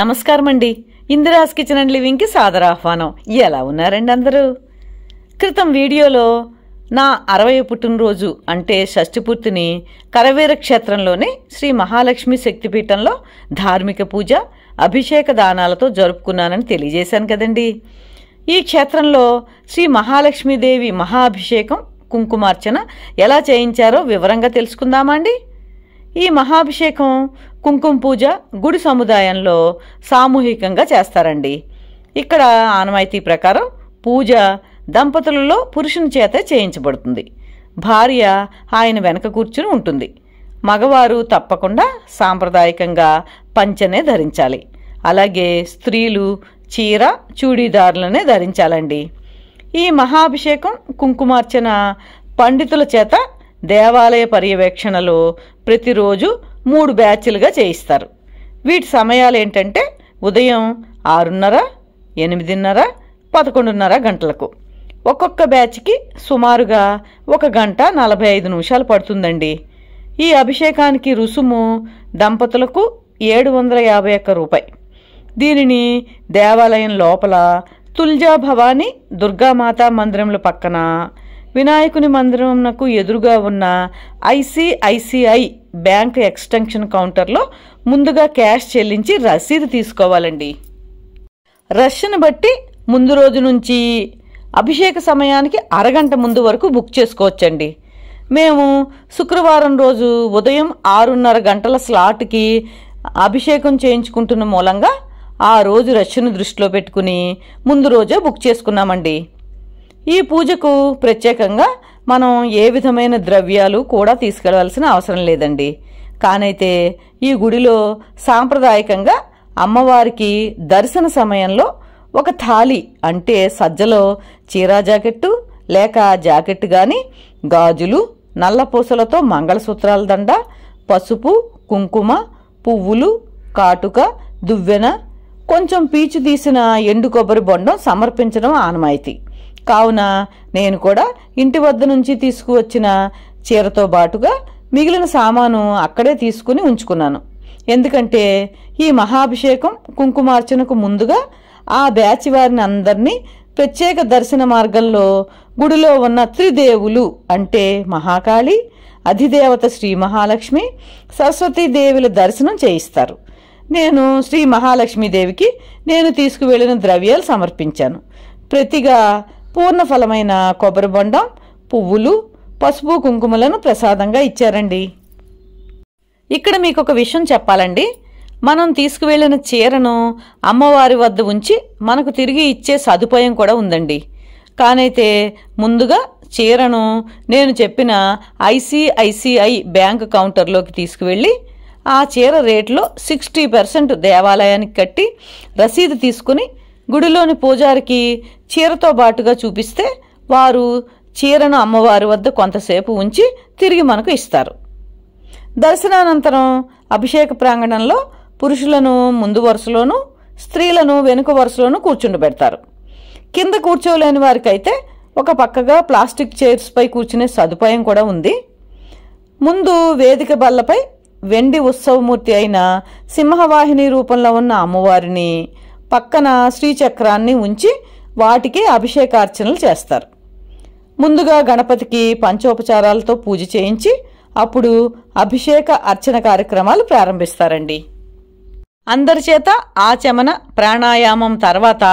నమస్కారం అండి Indira's kitchen and లివింగ్కి సాదర ఆహ్వానం ఎలా ఉన్నారండి అందరూ క్రితం వీడియోలో నా అరవై పుట్టినరోజు అంటే షష్టిపూర్తిని కరవీర క్షేత్రంలోని శ్రీ మహాలక్ష్మి శక్తిపీఠంలో ధార్మిక పూజ అభిషేక దానాలతో జరుపుకున్నానని తెలియజేశాను కదండి ఈ క్షేత్రంలో శ్రీ మహాలక్ష్మీదేవి మహాభిషేకం కుంకుమార్చన ఎలా చేయించారో వివరంగా తెలుసుకుందామా అండి ఈ మహాభిషేకం కుంకుమ పూజ గుడి సముదాయంలో సామూహికంగా చేస్తారండి ఇక్కడ ఆనవాయితీ ప్రకారం పూజ దంపతులలో పురుషుని చేత చేయించబడుతుంది భార్య ఆయన వెనక కూర్చుని ఉంటుంది మగవారు తప్పకుండా సాంప్రదాయకంగా పంచనే ధరించాలి అలాగే స్త్రీలు చీర చూడీదారులనే ధరించాలండి ఈ మహాభిషేకం కుంకుమార్చన పండితుల చేత దేవాలయ పర్యవేక్షణలో ప్రతిరోజు మూడు బ్యాచ్లుగా చేయిస్తారు వీటి సమయాలు ఏంటంటే ఉదయం ఆరున్నర ఎనిమిదిన్నర పదకొండున్నర గంటలకు ఒక్కొక్క బ్యాచ్కి సుమారుగా ఒక గంట నలభై ఐదు నిమిషాలు పడుతుందండి ఈ అభిషేకానికి రుసుము దంపతులకు ఏడు వందల యాభై ఒక్క రూపాయి దీనిని దేవాలయం లోపల తుల్జా భవానీ దుర్గామాతా మందిరముల పక్కన వినాయకుని మందిరంకు ఎదురుగా ఉన్న ఐసిఐసిఐ బ్యాంక్ ఎక్స్టెన్షన్ కౌంటర్లో ముందుగా క్యాష్ చెల్లించి రసీదు తీసుకోవాలండి రష్ను బట్టి ముందు రోజు నుంచి అభిషేక సమయానికి అరగంట ముందు వరకు బుక్ చేసుకోవచ్చండి మేము శుక్రవారం రోజు ఉదయం ఆరున్నర గంటల స్లాట్కి అభిషేకం చేయించుకుంటున్న మూలంగా ఆ రోజు రష్యను దృష్టిలో పెట్టుకుని ముందు రోజే బుక్ చేసుకున్నామండి ఈ పూజకు ప్రత్యేకంగా మనం ఏ విధమైన ద్రవ్యాలు కూడా తీసుకెళ్లవలసిన అవసరం లేదండి కానైతే ఈ గుడిలో సాంప్రదాయకంగా అమ్మవారికి దర్శన సమయంలో ఒక థాలి అంటే సజ్జలో చీరా జాకెట్టు లేక జాకెట్టు కానీ గాజులు నల్ల పూసలతో మంగళసూత్రాల దండ పసుపు కుంకుమ పువ్వులు కాటుక దువ్వెన కొంచెం పీచు తీసిన ఎండు కొబ్బరి బొండం సమర్పించడం ఆనమాయితీ కావున నేను కూడా ఇంటి వద్ద నుంచి తీసుకువచ్చిన చీరతో బాటుగా మిగిలిన సామాను అక్కడే తీసుకుని ఉంచుకున్నాను ఎందుకంటే ఈ మహాభిషేకం కుంకుమార్చనకు ముందుగా ఆ బ్యాచ్ వారిని అందరినీ ప్రత్యేక దర్శన మార్గంలో గుడిలో ఉన్న త్రిదేవులు అంటే మహాకాళి అధిదేవత శ్రీ మహాలక్ష్మి సరస్వతీదేవుల దర్శనం చేయిస్తారు నేను శ్రీ మహాలక్ష్మీదేవికి నేను తీసుకువెళ్ళిన ద్రవ్యాలు సమర్పించాను ప్రతిగా పూర్ణఫలమైన కొబ్బరి బొండం పువ్వులు పసుపు కుంకుమలను ప్రసాదంగా ఇచ్చారండి ఇక్కడ మీకు ఒక విషయం చెప్పాలండి మనం తీసుకువెళ్ళిన చీరను అమ్మవారి వద్ద ఉంచి మనకు తిరిగి ఇచ్చే సదుపాయం కూడా ఉందండి కానైతే ముందుగా చీరను నేను చెప్పిన ఐసిఐసిఐ బ్యాంక్ కౌంటర్లోకి తీసుకువెళ్ళి ఆ చీర రేట్లో సిక్స్టీ పర్సెంట్ దేవాలయానికి కట్టి రసీదు తీసుకుని గుడిలోని పూజారికి చీరతో బాటుగా చూపిస్తే వారు చీరను అమ్మవారి వద్ద కొంతసేపు ఉంచి తిరిగి మనకు ఇస్తారు దర్శనానంతరం అభిషేక ప్రాంగణంలో పురుషులను ముందు వరుసలోనూ స్త్రీలను వెనుక వరుసలోనూ కూర్చుండబెడతారు కింద కూర్చోలేని వారికైతే ఒక పక్కగా ప్లాస్టిక్ చైర్స్పై కూర్చునే సదుపాయం కూడా ఉంది ముందు వేదిక బల్లపై వెండి ఉత్సవమూర్తి అయిన సింహవాహిని రూపంలో ఉన్న అమ్మవారిని పక్కన శ్రీచక్రాన్ని ఉంచి వాటికి అభిషేకార్చనలు చేస్తారు ముందుగా గణపతికి పంచోపచారాలతో పూజ చేయించి అప్పుడు అభిషేక అర్చన కార్యక్రమాలు ప్రారంభిస్తారండి అందరి చేత ఆచమన ప్రాణాయామం తర్వాత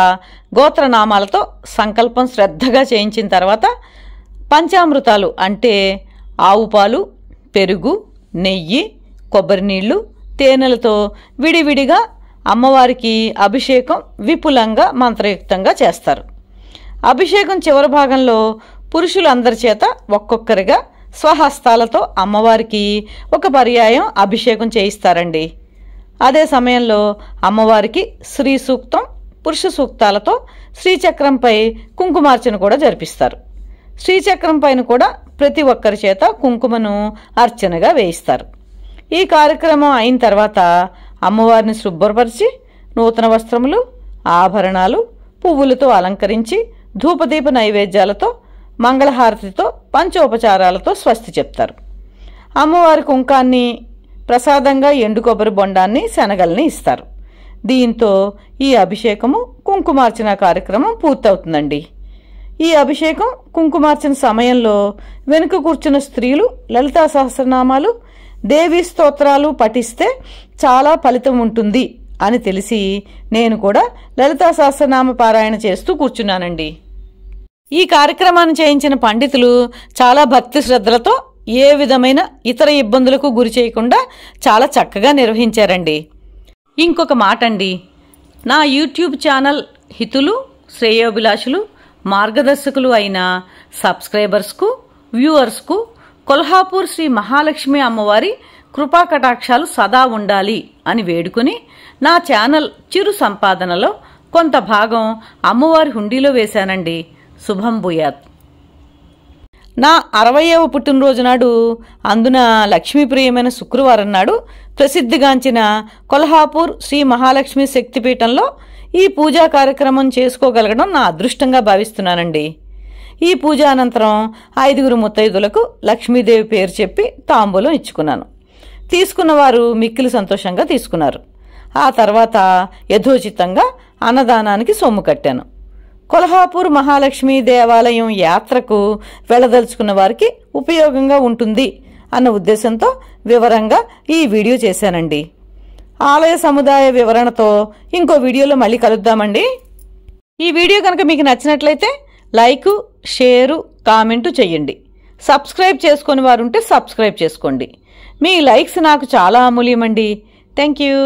గోత్రనామాలతో సంకల్పం శ్రద్ధగా చేయించిన తర్వాత పంచామృతాలు అంటే ఆవు పాలు పెరుగు నెయ్యి కొబ్బరి నీళ్లు తేనెలతో విడివిడిగా అమ్మవారికి అభిషేకం విపులంగా మంత్రయుక్తంగా చేస్తారు అభిషేకం చివరి భాగంలో పురుషులందరి చేత ఒక్కొక్కరిగా స్వహస్తాలతో అమ్మవారికి ఒక పర్యాయం అభిషేకం చేయిస్తారండి అదే సమయంలో అమ్మవారికి శ్రీ సూక్తం పురుష సూక్తాలతో శ్రీచక్రంపై కుంకుమార్చన కూడా జరిపిస్తారు శ్రీచక్రం పైన కూడా ప్రతి ఒక్కరి చేత కుంకుమను అర్చనగా వేయిస్తారు ఈ కార్యక్రమం అయిన తర్వాత అమ్మవారిని శుభ్రపరిచి నూతన వస్త్రములు ఆభరణాలు పువ్వులతో అలంకరించి ధూపదీప నైవేద్యాలతో మంగళహారతితో పంచోపచారాలతో స్వస్తి చెప్తారు అమ్మవారి కుంకాన్ని ప్రసాదంగా ఎండు కొబ్బరి బొండాన్ని శనగల్ని ఇస్తారు దీంతో ఈ అభిషేకము కుంకుమార్చన కార్యక్రమం పూర్తవుతుందండి ఈ అభిషేకం కుంకుమార్చన సమయంలో వెనుక కూర్చున్న స్త్రీలు లలితా సహస్రనామాలు దేవి స్తోత్రాలు పఠిస్తే చాలా ఫలితం ఉంటుంది అని తెలిసి నేను కూడా లలితా సహస్రనామ పారాయణ చేస్తూ కూర్చున్నానండి ఈ కార్యక్రమాన్ని చేయించిన పండితులు చాలా భక్తి శ్రద్ధలతో ఏ విధమైన ఇతర ఇబ్బందులకు గురి చేయకుండా చాలా చక్కగా నిర్వహించారండి ఇంకొక మాట అండి నా యూట్యూబ్ ఛానల్ హితులు శ్రేయోభిలాషులు మార్గదర్శకులు అయిన సబ్స్క్రైబర్స్కు వ్యూవర్స్కు కొల్హాపూర్ శ్రీ మహాలక్ష్మి అమ్మవారి కృపా కటాక్షాలు సదా ఉండాలి అని వేడుకుని నా ఛానల్ చిరు సంపాదనలో కొంత భాగం అమ్మవారి హుండీలో వేశానండి శుభం భూయాత్ నా అరవయవ పుట్టినరోజు నాడు అందున లక్ష్మీప్రియమైన శుక్రవారం నాడు ప్రసిద్ధిగాంచిన కొల్హాపూర్ శ్రీ మహాలక్ష్మి శక్తిపీఠంలో ఈ పూజా కార్యక్రమం చేసుకోగలగడం నా అదృష్టంగా భావిస్తున్నానండి ఈ పూజ అనంతరం ఐదుగురు ముత్తైదులకు లక్ష్మీదేవి పేరు చెప్పి తాంబూలం ఇచ్చుకున్నాను తీసుకున్నవారు మిక్కిలి సంతోషంగా తీసుకున్నారు ఆ తర్వాత యథోచితంగా అన్నదానానికి సొమ్ము కట్టాను కొల్హాపూర్ మహాలక్ష్మి దేవాలయం యాత్రకు వెళ్ళదలుచుకున్న వారికి ఉపయోగంగా ఉంటుంది అన్న ఉద్దేశంతో వివరంగా ఈ వీడియో చేశానండి ఆలయ సముదాయ వివరణతో ఇంకో వీడియోలో మళ్ళీ కలుద్దామండి ఈ వీడియో కనుక మీకు నచ్చినట్లయితే లైక్ షేరు కామెంటు చేయండి సబ్స్క్రైబ్ చేసుకుని వారుంటే సబ్స్క్రైబ్ చేసుకోండి మీ లైక్స్ నాకు చాలా అమూల్యమండి థ్యాంక్ యూ